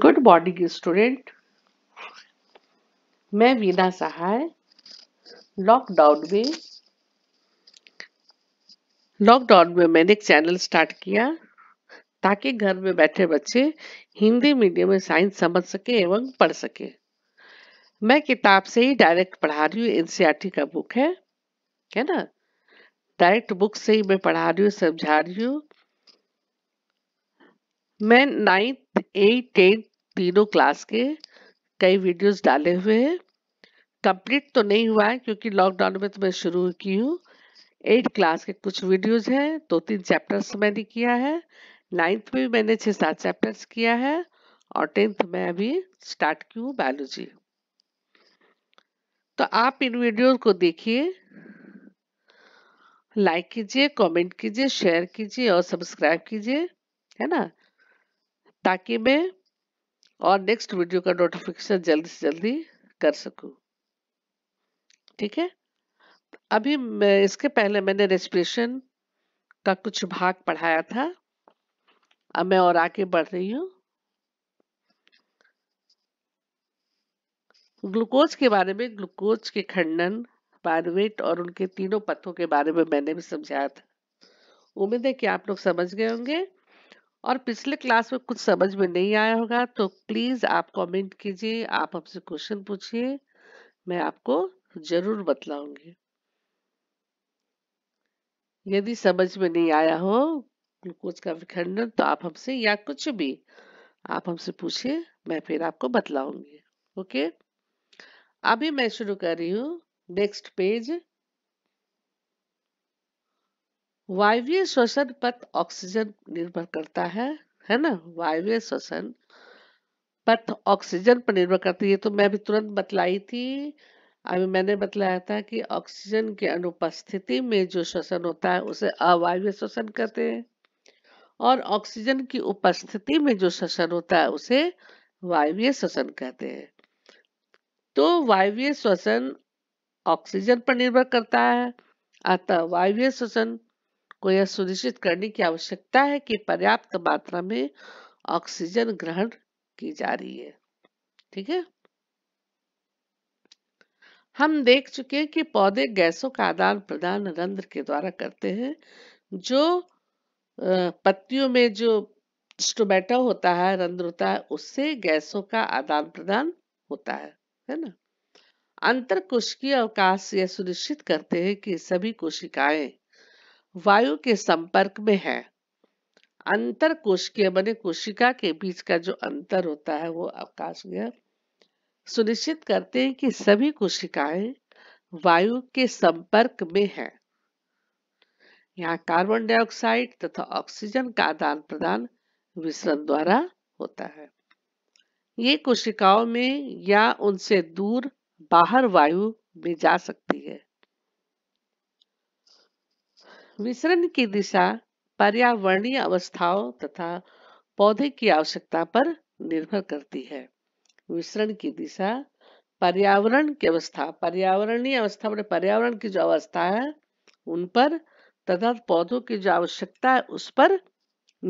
Good morning student मैं Veena Sahay lockdown में lockdown में मैंने एक चैनल स्टार्ट किया ताकि घर में बैठे बच्चे हिंदी मीडियम में साइंस समझ सके एवं पढ़ सके मैं किताब से ही डायरेक्ट पढ़ा रही हूँ एनसीईआरटी का बुक है है ना डायरेक्ट बुक से ही मैं पढ़ा रही हूँ समझा रही हूँ मैं नाइन्थ एट टेंथ तीनों क्लास के कई वीडियोस डाले हुए हैं कंप्लीट तो नहीं हुआ है क्योंकि लॉकडाउन में तो मैं शुरू की हूँ एट क्लास के कुछ वीडियोस हैं दो तीन चैप्टर्स मैंने किया है नाइन्थ में भी मैंने छः सात चैप्टर्स किया है और टेंथ में अभी स्टार्ट की हूँ बायोलॉजी तो आप इन वीडियो को देखिए लाइक कीजिए कमेंट कीजिए शेयर कीजिए और सब्सक्राइब कीजिए है ना ताकि मैं और नेक्स्ट वीडियो का नोटिफिकेशन जल्दी से जल्दी कर सकूं ठीक है अभी इसके पहले मैंने रेस्पिरेशन का कुछ भाग पढ़ाया था अब मैं और आगे बढ़ रही हूँ ग्लूकोज के बारे में ग्लूकोज के खंडन पारवेट और उनके तीनों पत्थों के बारे में मैंने भी समझाया था उम्मीद है कि आप लोग समझ गए होंगे और पिछले क्लास में कुछ समझ में नहीं आया होगा तो प्लीज़ आप कमेंट कीजिए आप हमसे क्वेश्चन पूछिए मैं आपको जरूर बतलाऊंगी यदि समझ में नहीं आया हो ग्लूकोज का विखंडन तो आप हमसे या कुछ भी आप हमसे पूछिए मैं फिर आपको बतलाऊंगी ओके अभी मैं शुरू कर रही हूँ नेक्स्ट पेज वायव्य श्वसन पथ ऑक्सीजन निर्भर करता है है ना वायव्य श्वसन पथ तो ऑक्सीजन पर निर्भर करती है तो मैं भी तुरंत बतलाई थी अभी मैंने बतलाया था कि ऑक्सीजन की अनुपस्थिति में जो श्वसन होता है उसे अवायव्य श्वसन कहते हैं और ऑक्सीजन की उपस्थिति में जो श्वसन होता है उसे वायव्य श्वसन कहते हैं तो वायव्य श्वसन ऑक्सीजन पर निर्भर करता है अतः वायव्य श्वसन को यह सुनिश्चित करने की आवश्यकता है कि पर्याप्त मात्रा में ऑक्सीजन ग्रहण की जा रही है ठीक है हम देख चुके हैं कि पौधे गैसों का आदान प्रदान रंध्र के द्वारा करते हैं जो पत्तियों में जो स्टोमेटा होता है रंध्र होता है उससे गैसों का आदान प्रदान होता है है ना अंतर कोशिकीय अवकाश यह सुनिश्चित करते हैं कि सभी कोशिकाएं वायु के संपर्क में है अंतर कोशिकीय बने कोशिका के बीच का जो अंतर होता है वो अवकाश सुनिश्चित करते हैं कि सभी कोशिकाएं वायु के संपर्क में है यहाँ कार्बन डाइऑक्साइड तथा ऑक्सीजन का आदान प्रदान विसरण द्वारा होता है ये कोशिकाओं में या उनसे दूर बाहर वायु में जा सकती है विसरण की दिशा पर्यावरणीय अवस्थाओं तथा पौधे की आवश्यकता पर निर्भर करती है विसरण की दिशा पर्यावरण की अवस्था पर्यावरणीय अवस्था मतलब पर्यावरण की जो अवस्था है उन पर तथा पौधों की जो आवश्यकता है उस पर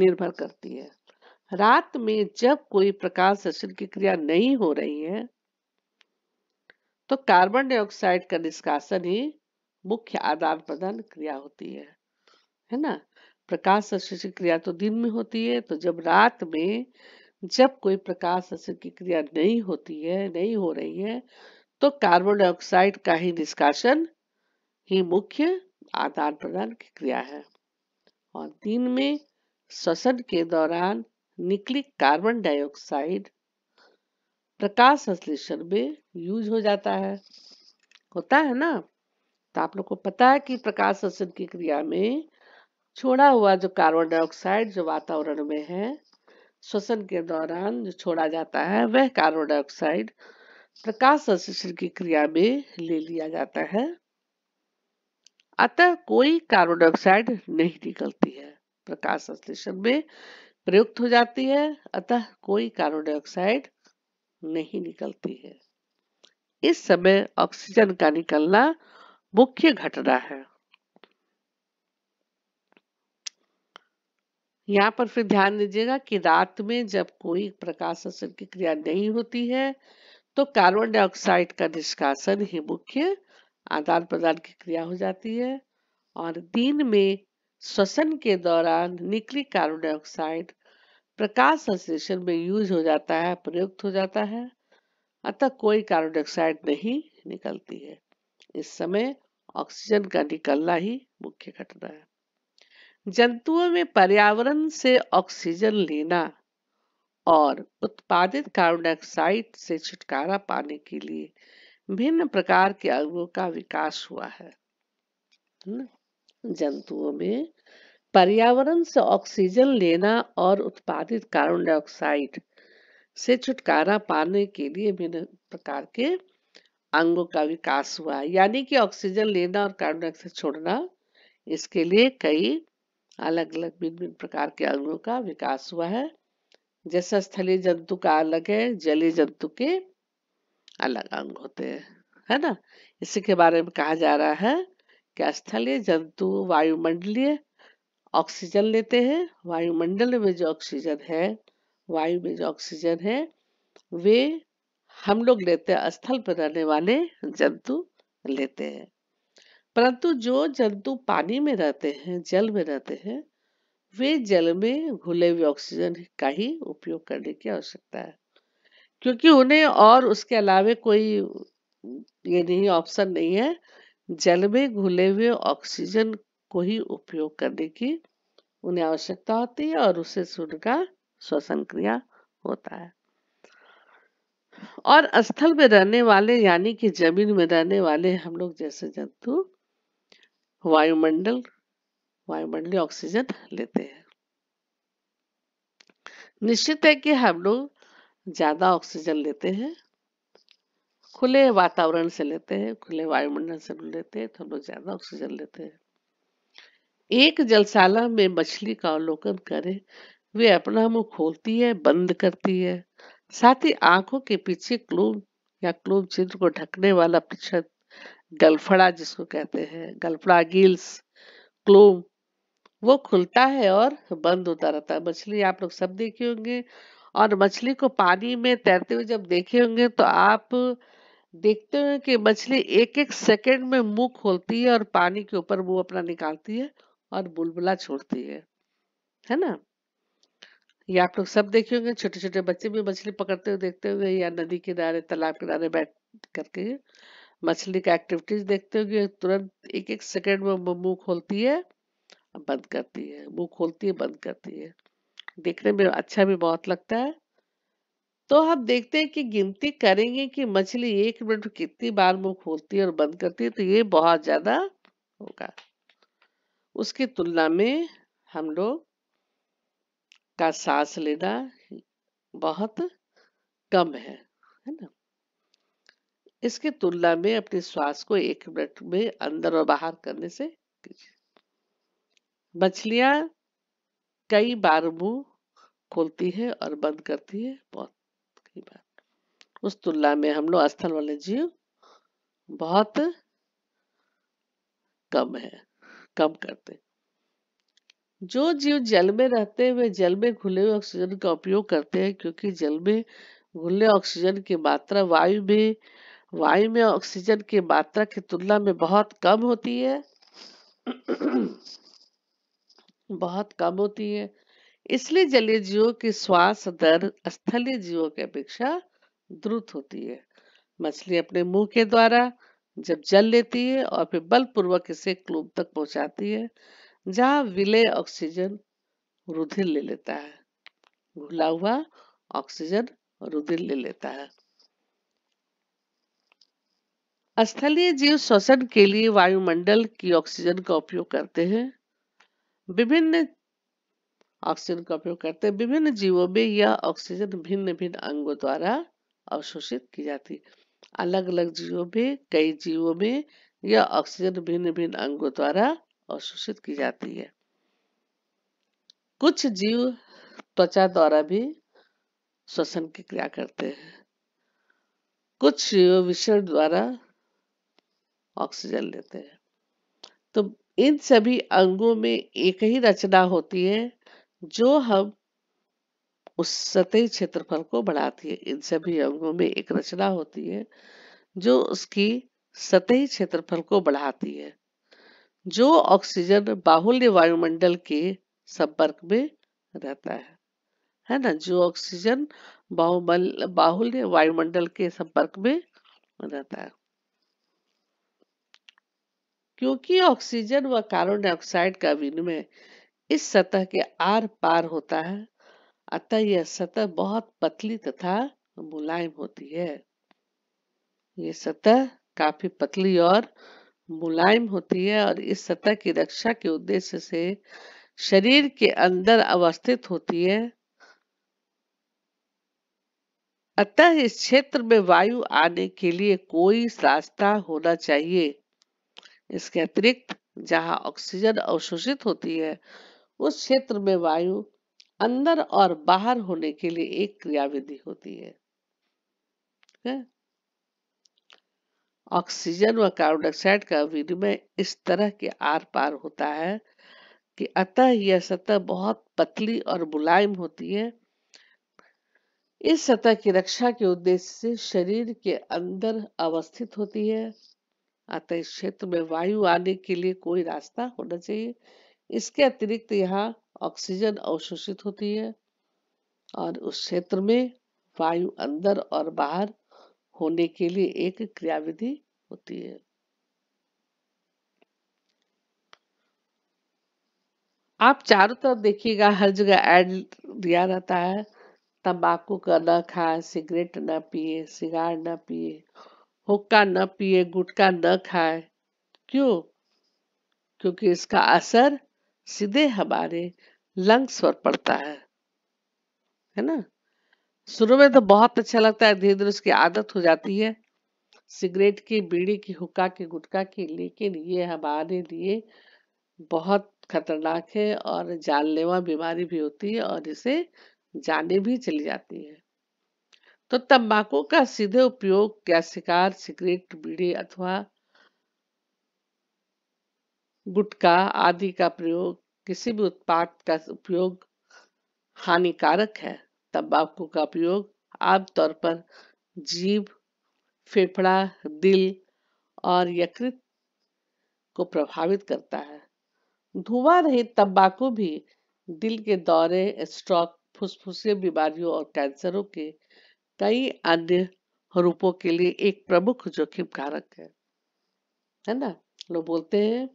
निर्भर करती है रात में जब कोई प्रकाश शोषण की क्रिया नहीं हो रही है तो कार्बन डाइऑक्साइड का निष्कासन ही मुख्य आदान प्रदान क्रिया होती है है ना प्रकाश संश्लेषण क्रिया तो दिन में होती है तो जब रात में जब कोई प्रकाश संश्लेषण की क्रिया नहीं होती है नहीं हो रही है तो कार्बन डाइऑक्साइड का ही निष्कासन ही मुख्य आदान प्रदान की क्रिया है और दिन में श्वसन के दौरान निकली कार्बन डाइऑक्साइड प्रकाश संश्लेषण में यूज हो जाता है होता है ना तो आप लोग को पता है कि प्रकाश शोषण की क्रिया में छोड़ा हुआ जो कार्बन डाइऑक्साइड जो वातावरण में है श्वसन के दौरान जो छोड़ा जाता है वह कार्बन डाइऑक्साइड प्रकाश संश्लेषण की क्रिया में ले लिया जाता है अतः कोई कार्बन डाइऑक्साइड नहीं निकलती है प्रकाश संश्लेषण में प्रयुक्त हो जाती है अतः कोई कार्बन डाइऑक्साइड नहीं निकलती है इस समय ऑक्सीजन का निकलना मुख्य घटना है यहाँ पर फिर ध्यान दीजिएगा कि रात में जब कोई प्रकाश असर की क्रिया नहीं होती है तो कार्बन डाइऑक्साइड का निष्कासन ही मुख्य आदान प्रदान की क्रिया हो जाती है और दिन में श्वसन के दौरान निकली कार्बन डाइऑक्साइड प्रकाश संश्लेषण में यूज हो जाता है प्रयुक्त हो जाता है अतः कोई कार्बन डाइऑक्साइड नहीं निकलती है इस समय ऑक्सीजन का निकलना ही मुख्य घटना है जंतुओं में पर्यावरण से ऑक्सीजन लेना और उत्पादित कार्बन डाइऑक्साइड से छुटकारा पाने के लिए भिन्न प्रकार के अंगों का विकास हुआ है जंतुओं में पर्यावरण से ऑक्सीजन लेना और उत्पादित कार्बन डाइऑक्साइड से छुटकारा पाने के लिए भिन्न प्रकार के अंगों का विकास हुआ यानी कि ऑक्सीजन लेना और कार्बन डाइऑक्साइड छोड़ना इसके लिए कई अलग अलग भिन्न भिन्न प्रकार के अंगों का विकास हुआ है जैसा स्थलीय जंतु का अलग है जलीय जंतु के अलग अंग होते हैं है ना इसी के बारे में कहा जा रहा है कि स्थलीय जंतु वायुमंडलीय ऑक्सीजन लेते हैं वायुमंडल में जो ऑक्सीजन है वायु में जो ऑक्सीजन है वे हम लोग लेते हैं स्थल पर रहने वाले जंतु लेते हैं परंतु जो जंतु पानी में रहते हैं जल में रहते हैं वे जल में घुले हुए ऑक्सीजन का ही उपयोग करने की आवश्यकता है क्योंकि उन्हें और उसके अलावे कोई ये नहीं ऑप्शन नहीं है जल में घुले हुए ऑक्सीजन को ही उपयोग करने की उन्हें आवश्यकता होती है और उससे उनका श्वसन क्रिया होता है और स्थल में रहने वाले यानी कि जमीन में रहने वाले हम लोग जैसे जंतु वायुमंडल वायुमंडलीय ऑक्सीजन लेते हैं निश्चित है कि हम लोग ज्यादा ऑक्सीजन लेते हैं खुले वातावरण से लेते हैं खुले वायुमंडल से लेते हैं तो हम लोग ज्यादा ऑक्सीजन लेते हैं एक जलशाला में मछली का अवलोकन करें वे अपना मुंह खोलती है बंद करती है साथ ही आंखों के पीछे क्लोम या क्लोम चिन्ह को ढकने वाला पृष्ठ गलफड़ा जिसको कहते हैं गलफड़ा गिल्स क्लोम वो खुलता है और बंद होता रहता है मछली आप लोग सब देखे होंगे और मछली को पानी में तैरते हुए जब देखे होंगे तो आप देखते हो कि मछली एक एक सेकंड में मुंह खोलती है और पानी के ऊपर मुंह अपना निकालती है और बुलबुला छोड़ती है है ना ये आप लोग सब देखे होंगे छोटे छोटे बच्चे भी मछली पकड़ते हुए देखते होंगे या नदी किनारे तालाब किनारे बैठ करके मछली का एक्टिविटीज देखते होंगे तुरंत एक एक सेकंड में मुंह खोलती है बंद करती है मुंह खोलती है बंद करती है देखने में अच्छा भी बहुत लगता है तो हम देखते हैं कि गिनती करेंगे कि मछली एक मिनट में कितनी बार मुंह खोलती है और बंद करती है तो ये बहुत ज्यादा होगा उसकी तुलना में हम लोग का सांस लेना बहुत कम है है ना इसके तुलना में अपने श्वास को एक मिनट में अंदर और बाहर करने से मछलियां कई बार मुंह खोलती है और बंद करती है बहुत कई बार उस तुलना में हम लोग स्थल वाले जीव बहुत कम है कम करते हैं जो जीव जल में रहते हुए जल में घुले हुए ऑक्सीजन का उपयोग करते हैं क्योंकि जल में घुले ऑक्सीजन की मात्रा वायु में वायु में ऑक्सीजन की मात्रा की तुलना में बहुत कम होती है बहुत कम होती है इसलिए जलीय जीवों की श्वास दर स्थलीय जीवों की अपेक्षा द्रुत होती है मछली अपने मुंह के द्वारा जब जल लेती है और फिर बलपूर्वक इसे क्लूब तक पहुंचाती है जहां विलय ऑक्सीजन रुधिर ले लेता है घुला हुआ ऑक्सीजन रुधिर ले लेता है स्थलीय जीव श्वसन के लिए वायुमंडल की ऑक्सीजन का उपयोग करते हैं विभिन्न ऑक्सीजन का उपयोग करते हैं विभिन्न जीवों में यह ऑक्सीजन भिन्न भिन्न अंगों द्वारा अवशोषित की जाती है अलग अलग जीवों में कई जीवों में यह ऑक्सीजन भिन्न भिन्न अंगों द्वारा और शोषित की जाती है कुछ जीव त्वचा द्वारा भी श्वसन की क्रिया करते हैं कुछ जीव द्वारा ऑक्सीजन लेते हैं तो इन सभी अंगों में एक ही रचना होती है जो हम उस सतही क्षेत्रफल को बढ़ाती है इन सभी अंगों में एक रचना होती है जो उसकी सतही क्षेत्रफल को बढ़ाती है जो ऑक्सीजन बाहुल्य वायुमंडल के संपर्क में रहता है है ना जो ऑक्सीजन बाहुबल बाहुल्य वायुमंडल के संपर्क में रहता है क्योंकि ऑक्सीजन व कार्बन डाइऑक्साइड का विनिमय इस सतह के आर पार होता है अतः यह सतह बहुत पतली तथा मुलायम होती है यह सतह काफी पतली और मुलायम होती है और इस सतह की रक्षा के उद्देश्य से शरीर के अंदर अवस्थित होती है अतः इस क्षेत्र में वायु आने के लिए कोई रास्ता होना चाहिए इसके अतिरिक्त जहां ऑक्सीजन अवशोषित होती है उस क्षेत्र में वायु अंदर और बाहर होने के लिए एक क्रियाविधि होती है, है? ऑक्सीजन व कार्बन डाइऑक्साइड का विनिमय इस तरह के आर पार होता है कि अतः यह सतह बहुत पतली और मुलायम होती है इस सतह की रक्षा के उद्देश्य से शरीर के अंदर अवस्थित होती है अतः इस क्षेत्र में वायु आने के लिए कोई रास्ता होना चाहिए इसके अतिरिक्त यहाँ ऑक्सीजन अवशोषित होती है और उस क्षेत्र में वायु अंदर और बाहर होने के लिए एक क्रियाविधि होती है आप चारों तरफ देखिएगा हर जगह एड दिया रहता है तंबाकू का न खाए सिगरेट न पिए सिगार न पिए हुक्का न पिए गुटखा न खाए क्यों क्योंकि इसका असर सीधे हमारे लंग्स पर पड़ता है है ना शुरू में तो बहुत अच्छा लगता है धीरे धीरे उसकी आदत हो जाती है सिगरेट की बीड़ी की हुक्का की गुटखा की लेकिन ये हमारे लिए बहुत खतरनाक है और जानलेवा बीमारी भी होती है और इसे जाने भी चली जाती है तो तंबाकू का सीधे उपयोग क्या शिकार सिगरेट बीड़ी अथवा गुटका आदि का प्रयोग किसी भी उत्पाद का उपयोग हानिकारक है तंबाकू का उपयोग आमतौर पर जीभ फेफड़ा दिल और यकृत को प्रभावित करता है धुआं रहित तंबाकू भी दिल के दौरे स्ट्रोक फुसफुसी बीमारियों और कैंसरों के कई अन्य रूपों के लिए एक प्रमुख जोखिम कारक है है ना लोग बोलते हैं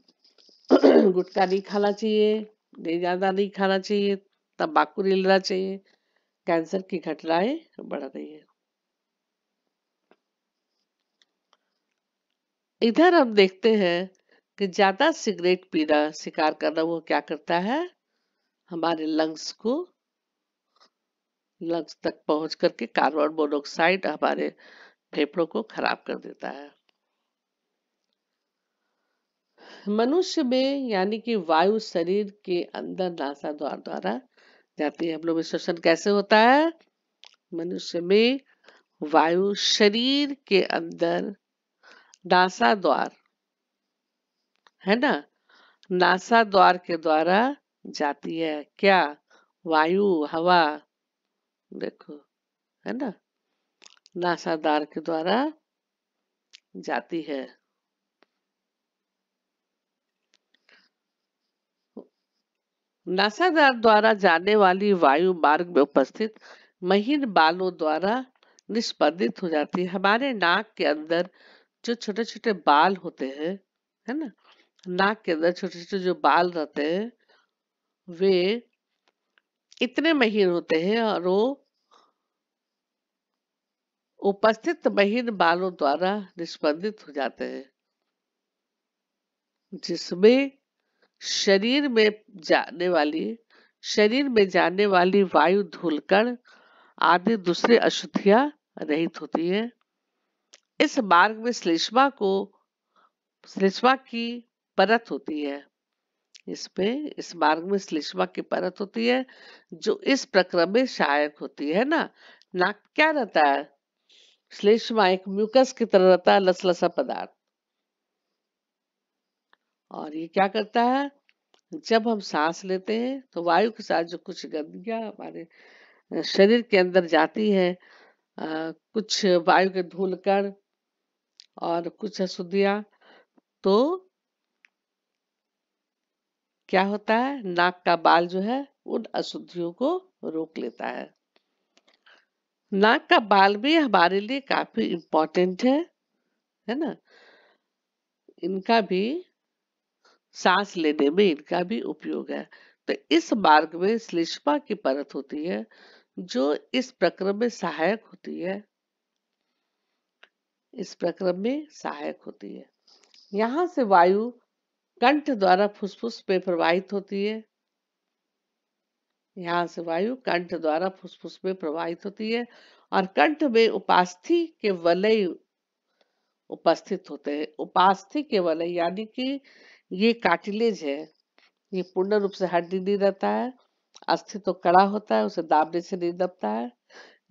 गुटखा नहीं खाना चाहिए नहीं ज्यादा नहीं खाना चाहिए तंबाकू नहीं लेना चाहिए कैंसर की घटनाएं बढ़ रही है इधर हम देखते हैं कि ज्यादा सिगरेट पीना शिकार करना वो क्या करता है हमारे लंग्स को लंग्स तक पहुंच करके कार्बन मोनोक्साइड हमारे फेफड़ों को खराब कर देता है मनुष्य में यानी कि वायु शरीर के अंदर नासा द्वार द्वारा जाती है हम लोग में श्वसन कैसे होता है मनुष्य में वायु शरीर के अंदर नासा द्वार है ना नासा द्वार के द्वारा जाती है क्या वायु हवा देखो है ना नासा द्वार के द्वारा जाती है नासादार द्वारा जाने वाली वायु मार्ग में उपस्थित महीन बालों द्वारा निष्पंदित हो जाती है हमारे नाक के अंदर जो छोटे छोटे बाल होते हैं है ना नाक के अंदर छोटे छोटे जो बाल रहते हैं वे इतने महीन होते हैं और वो उपस्थित महीन बालों द्वारा निष्पंदित हो जाते हैं जिसमें शरीर में जाने वाली शरीर में जाने वाली वायु धूलकण आदि दूसरी अशुद्धियां रहित होती है इस मार्ग में श्लेष्मा को श्लेष्मा की परत होती है इसमें इस मार्ग में श्लेष्मा की परत होती है जो इस प्रक्रम में सहायक होती है ना नाक क्या रहता है श्लेष्मा एक म्यूकस की तरह रहता है लसलसा पदार्थ और ये क्या करता है जब हम सांस लेते हैं तो वायु के साथ जो कुछ गंदगियाँ हमारे शरीर के अंदर जाती है आ, कुछ वायु के धूल कर और कुछ अशुद्धियाँ तो क्या होता है नाक का बाल जो है उन अशुद्धियों को रोक लेता है नाक का बाल भी हमारे लिए काफी इम्पोर्टेंट है है ना इनका भी सांस लेने में इनका भी उपयोग है तो इस मार्ग में श्लेष्मा की परत होती है जो इस प्रक्रम में सहायक होती है इस प्रक्रम में सहायक होती है यहाँ से वायु कंठ द्वारा फुसफुस में प्रवाहित होती है यहाँ से वायु कंठ द्वारा फुसफुस में प्रवाहित होती है और कंठ में उपास्थि के वलय उपस्थित होते हैं उपास्थि के वलय यानी कि ये कार्टिलेज है ये पूर्ण रूप से हड्डी नहीं रहता है अस्थि तो कड़ा होता है उसे दाबने से नहीं दबता है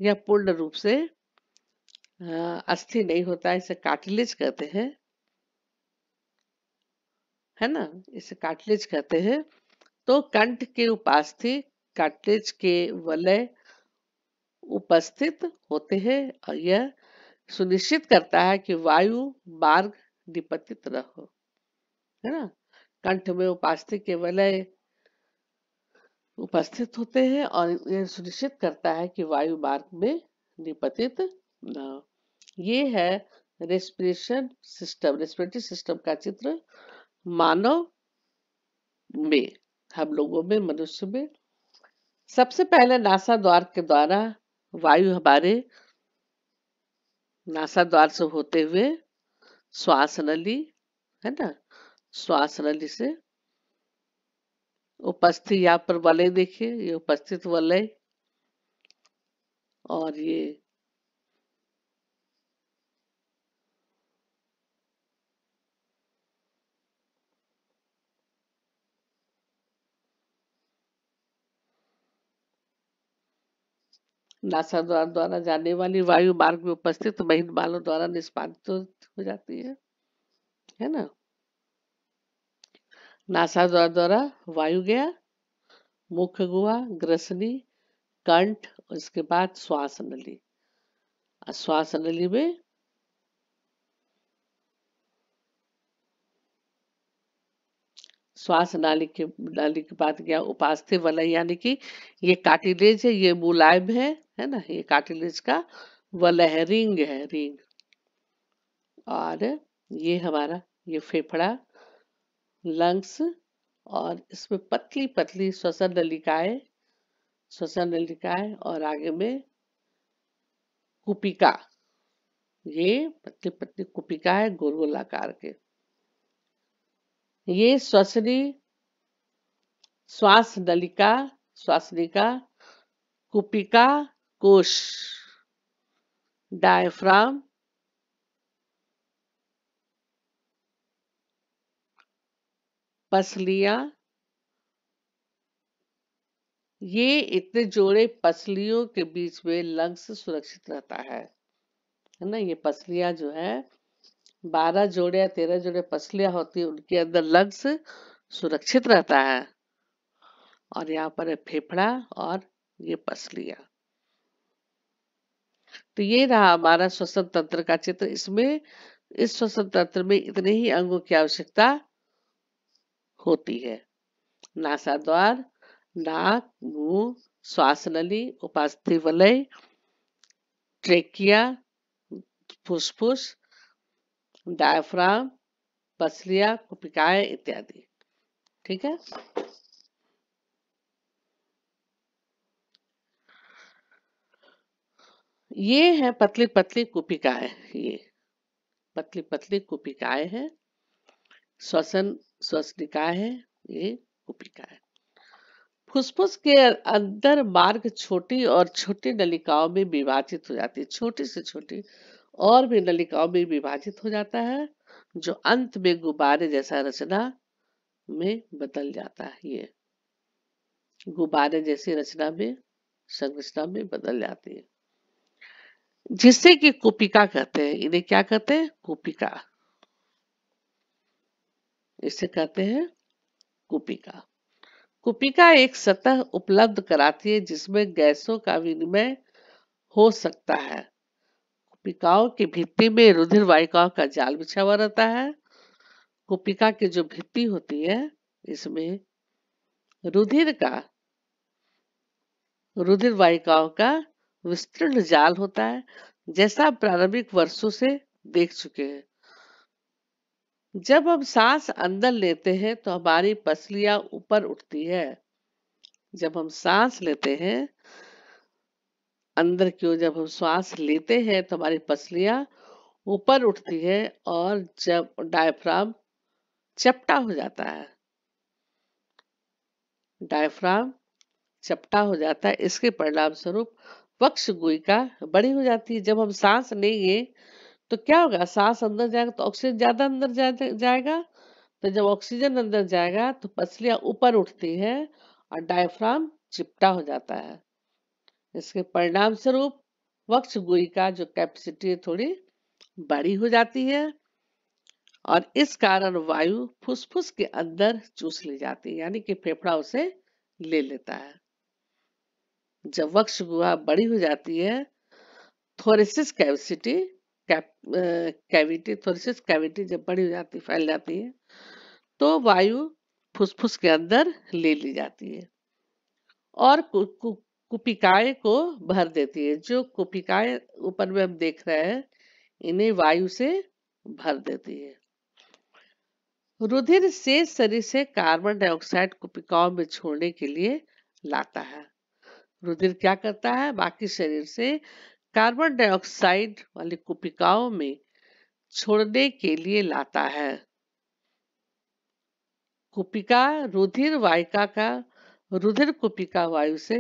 यह पूर्ण रूप से अस्थि नहीं होता है इसे कार्टिलेज कहते हैं है ना इसे कार्टिलेज कहते हैं तो कंठ के उपास्थि कार्टिलेज के वलय उपस्थित होते हैं और यह सुनिश्चित करता है कि वायु मार्ग निपतित रहो है ना कंठ में उपास्थिक के वलय उपस्थित होते हैं और यह सुनिश्चित करता है कि वायु मार्ग में निपतित न ये है रेस्पिरेशन सिस्टम रेस्पिरेटरी सिस्टम का चित्र मानव में हम लोगों में मनुष्य में सबसे पहले नासा द्वार के द्वारा वायु हमारे नासा द्वार से होते हुए श्वास नली है ना श्वास नली से उपस्थि यहाँ पर वलय देखिए ये उपस्थित वलय और ये नासा द्वारा द्वारा जाने वाली वायु मार्ग में उपस्थित महिन बालों द्वारा निष्पादित हो जाती है है ना नासा द्वारा वायु गया मुख्य गुहा ग्रसनी कंठ उसके बाद श्वास नली श्वास नली में श्वास नाली के नाली के बाद गया उपास्थि वलय यानी कि ये काटिलेज है ये मुलायम है है ना ये काटिलेज का वलय है रिंग है रिंग और ये हमारा ये फेफड़ा लंग्स और इसमें पतली पतली श्वसन नलिकाएं श्वसन नलिकाएं और आगे में कुपिका ये पतली पतली कुपिका है गोल गोलाकार के ये श्वसनी श्वास नलिका श्वासनिका कुपिका कोश डायफ्राम पसलियां ये इतने जोड़े पसलियों के बीच में लंग्स सुरक्षित रहता है है ना ये पसलियां जो है बारह जोड़े या तेरह जोड़े पसलियां होती है उनके अंदर लंग्स सुरक्षित रहता है और यहाँ पर है फेफड़ा और ये पसलियां तो ये रहा हमारा श्वसन तंत्र का चित्र इसमें इस श्वसन तंत्र में इतने ही अंगों की आवश्यकता होती है नासाद्वार नाक मुंह श्वास नली उपास्थि वलय ट्रेकिया फुसफुस डायफ्राम पसलिया कुपिकाए इत्यादि ठीक है ये है पतली पतली कुपिकाए ये पतली पतली कुपिकाए हैं श्वसन श्वसन निकाय है ये उपनिकाय है फुसफुस के अंदर मार्ग छोटी और छोटी नलिकाओं में विभाजित हो जाती है छोटी से छोटी और भी नलिकाओं में विभाजित हो जाता है जो अंत में गुब्बारे जैसा रचना में बदल जाता है ये गुब्बारे जैसी रचना में संरचना में बदल जाती है जिसे कि कुपिका कहते हैं इन्हें क्या कहते हैं कुपिका इसे कहते हैं कुपिका कुपिका एक सतह उपलब्ध कराती है जिसमें गैसों का विनिमय हो सकता है कुपिकाओं की भित्ति में रुधिर वायिकाओं का जाल बिछा हुआ रहता है कुपिका की जो भित्ति होती है इसमें रुधिर का रुधिर वायिकाओं का विस्तृत जाल होता है जैसा प्रारंभिक वर्षों से देख चुके हैं जब हम सांस अंदर लेते हैं तो हमारी पसलियां ऊपर उठती है जब हम सांस लेते हैं अंदर की ओर जब हम श्वास लेते हैं तो हमारी पसलियां ऊपर उठती है और जब डायफ्राम चपटा हो जाता है डायफ्राम चपटा हो जाता है इसके परिणाम स्वरूप वक्ष गुई का बड़ी हो जाती है जब हम सांस लेंगे तो क्या होगा सांस अंदर जाएगा तो ऑक्सीजन ज्यादा अंदर जा, जाएगा तो जब ऑक्सीजन अंदर जाएगा तो पसलियां ऊपर उठती है और डायफ्राम चिपटा हो जाता है इसके परिणाम स्वरूप वक्ष गुई का जो कैपेसिटी थोड़ी बड़ी हो जाती है और इस कारण वायु फुसफुस के अंदर चूस ली जाती है यानी कि फेफड़ा उसे ले लेता है जब वक्ष गुहा बड़ी हो जाती है थोरेसिस कैपेसिटी कैविटी थोड़ी सी कैविटी जब बड़ी हो जाती फैल जाती है तो वायु फुसफुस के अंदर ले ली जाती है और कु, कुपिकाय को भर देती है जो कुपिकाय ऊपर में हम देख रहे हैं इन्हें वायु से भर देती है रुधिर से शरीर से कार्बन डाइऑक्साइड कुपिकाओं में छोड़ने के लिए लाता है रुधिर क्या करता है बाकी शरीर से कार्बन डाइऑक्साइड वाली कुपिकाओं में छोड़ने के लिए लाता है कुपिका रुधिर वायिका का रुधिर कुपिका वायु से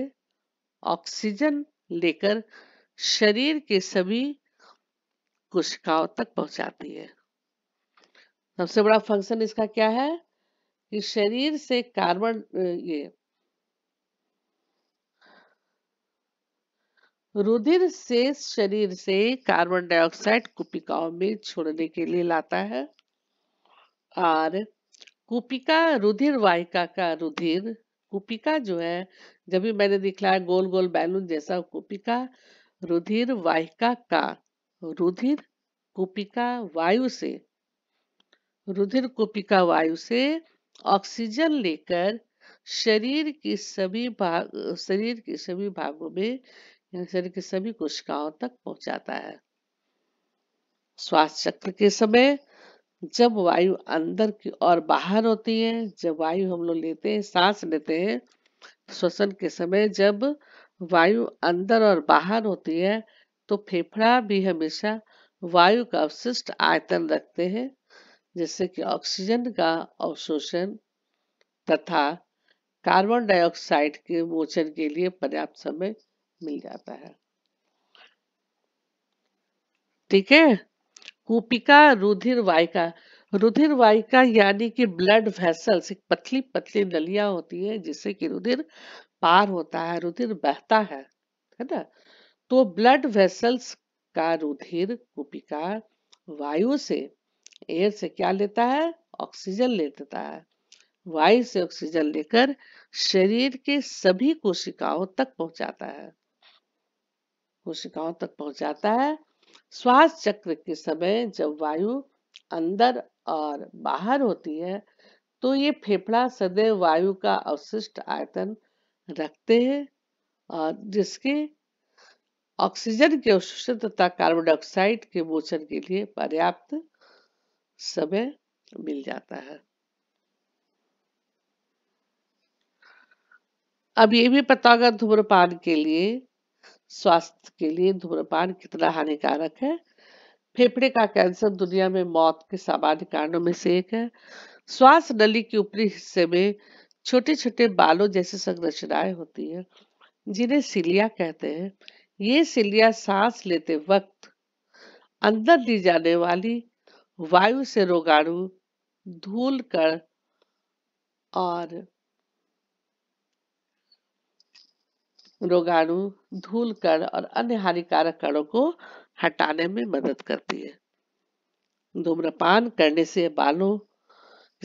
ऑक्सीजन लेकर शरीर के सभी कोशिकाओं तक पहुंचाती है सबसे बड़ा फंक्शन इसका क्या है कि शरीर से कार्बन ये रुधिर से शरीर से कार्बन डाइऑक्साइड कुपिकाओं में छोड़ने के लिए लाता है और कुपिका रुधिर वाहिका का रुधिर कुपिका जो है जब भी मैंने दिखलाया गोल गोल बैलून जैसा कुपिका रुधिर वाहिका का रुधिर कुपिका वायु से रुधिर कुपिका वायु से ऑक्सीजन लेकर शरीर की सभी भाग शरीर के सभी भागों में यानी शरीर की सभी कोशिकाओं तक पहुंचाता है श्वास चक्र के समय जब वायु अंदर की और बाहर होती है जब वायु हम लोग लेते हैं सांस लेते हैं तो श्वसन के समय जब वायु अंदर और बाहर होती है तो फेफड़ा भी हमेशा वायु का अवशिष्ट आयतन रखते हैं जैसे कि ऑक्सीजन का अवशोषण तथा कार्बन डाइऑक्साइड के मोचन के लिए पर्याप्त समय मिल जाता है ठीक है कूपिका रुधिर वायिका रुधिर वायिका यानी कि ब्लड वेसल्स एक पतली पतली नलिया होती है जिससे कि रुधिर पार होता है रुधिर बहता है है ना तो ब्लड वेसल्स का रुधिर कूपिका वायु से एयर से क्या लेता है ऑक्सीजन लेता है वायु से ऑक्सीजन लेकर शरीर के सभी कोशिकाओं तक पहुंचाता है कोशिकाओं तक पहुंचाता है श्वास चक्र के समय जब वायु अंदर और बाहर होती है तो ये फेफड़ा सदैव वायु का अवशिष्ट आयतन रखते हैं और जिसके ऑक्सीजन के अवशोषण तथा कार्बन डाइऑक्साइड के मोचन के लिए पर्याप्त समय मिल जाता है अब ये भी पता होगा धूम्रपान के लिए स्वास्थ्य के लिए धूम्रपान कितना हानिकारक है फेफड़े का कैंसर दुनिया में मौत के सामान्य कारणों में से एक है श्वास नली के ऊपरी हिस्से में छोटे छोटे बालों जैसी संरचनाएं होती है जिन्हें सिलिया कहते हैं ये सिलिया सांस लेते वक्त अंदर दी जाने वाली वायु से रोगाणु धूल कर और रोगाणु धूल कण और अन्य हानिकारक कणों को हटाने में मदद करती है धूम्रपान करने से बालों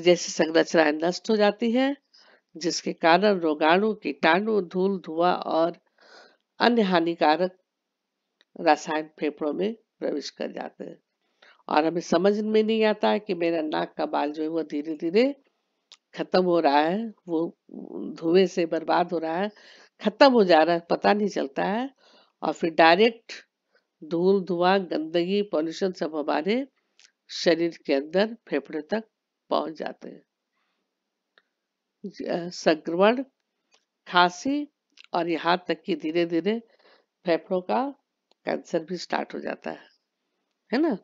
जैसी संरचनाएं नष्ट हो जाती है जिसके कारण रोगाणु कीटाणु धूल धुआं और अन्य हानिकारक रासायन फेफड़ों में प्रवेश कर जाते हैं और हमें समझ में नहीं आता है कि मेरा नाक का बाल जो है वो धीरे धीरे खत्म हो रहा है वो धुएं से बर्बाद हो रहा है खत्म हो जा रहा है पता नहीं चलता है और फिर डायरेक्ट धूल धुआं गंदगी पॉल्यूशन सब हमारे शरीर के अंदर फेफड़े तक पहुंच जाते हैं संक्रमण खांसी और यहाँ तक कि धीरे धीरे फेफड़ों का कैंसर भी स्टार्ट हो जाता है है ना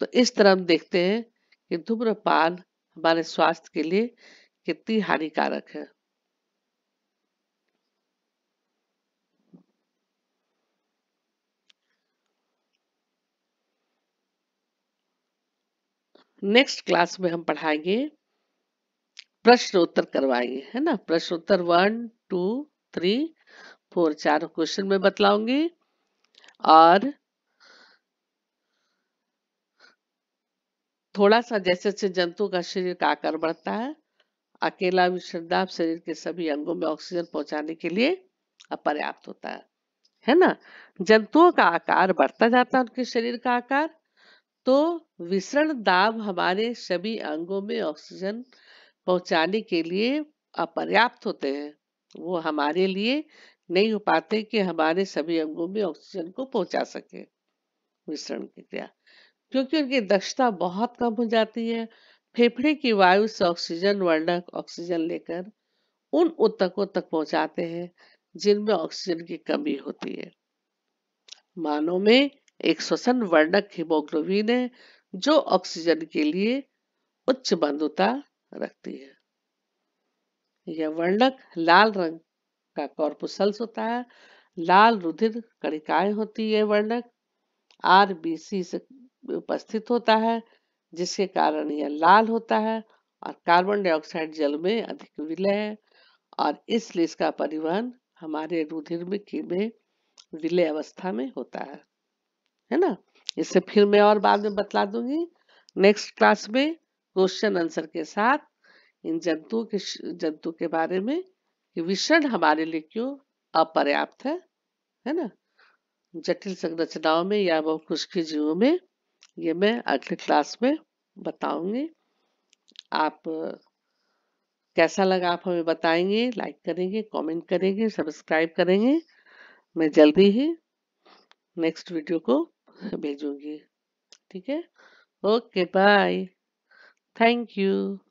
तो इस तरह हम देखते हैं कि धूम्रपान हमारे स्वास्थ्य के लिए कितनी हानिकारक है नेक्स्ट क्लास में हम पढ़ाएंगे प्रश्नोत्तर करवाएंगे है ना प्रश्न उत्तर वन टू थ्री फोर चार क्वेश्चन में बतलाऊंगी और थोड़ा सा जैसे जैसे जंतु का शरीर का आकार बढ़ता है अकेला श्रद्धा शरीर के सभी अंगों में ऑक्सीजन पहुंचाने के लिए अपर्याप्त होता है है ना जंतुओं का आकार बढ़ता जाता है उनके शरीर का आकार तो विसरण दाब हमारे सभी अंगों में ऑक्सीजन पहुंचाने के लिए अपर्याप्त होते हैं वो हमारे लिए नहीं हो पाते कि हमारे सभी अंगों में ऑक्सीजन को पहुंचा सके मिश्रण की क्रिया क्योंकि उनकी दक्षता बहुत कम हो जाती है फेफड़े की वायु से ऑक्सीजन वर्णक ऑक्सीजन लेकर उन उत्तकों तक पहुंचाते हैं जिनमें ऑक्सीजन की कमी होती है मानव में एक श्वसन वर्णक हिमोग्लोबिन है जो ऑक्सीजन के लिए उच्च बंधुता रखती है यह वर्णक लाल रंग का कॉर्पुसल्स होता है लाल रुधिर कणिकाएं होती है वर्णक आरबीसी से उपस्थित होता है जिसके कारण यह लाल होता है और कार्बन डाइऑक्साइड जल में अधिक विलय है और इसलिए इसका परिवहन हमारे रुधिर में विलय अवस्था में होता है है ना इसे फिर मैं और बाद में बतला दूंगी नेक्स्ट क्लास में क्वेश्चन आंसर के साथ इन जंतुओं के जंतु के बारे में विषण हमारे लिए क्यों अपर्याप्त है है ना जटिल संरचनाओं में या बहुत की जीवों में ये मैं अगले क्लास में बताऊंगी आप कैसा लगा आप हमें बताएंगे लाइक करेंगे कमेंट करेंगे सब्सक्राइब करेंगे मैं जल्दी ही नेक्स्ट वीडियो को भेजूंगी ठीक है ओके बाय थैंक यू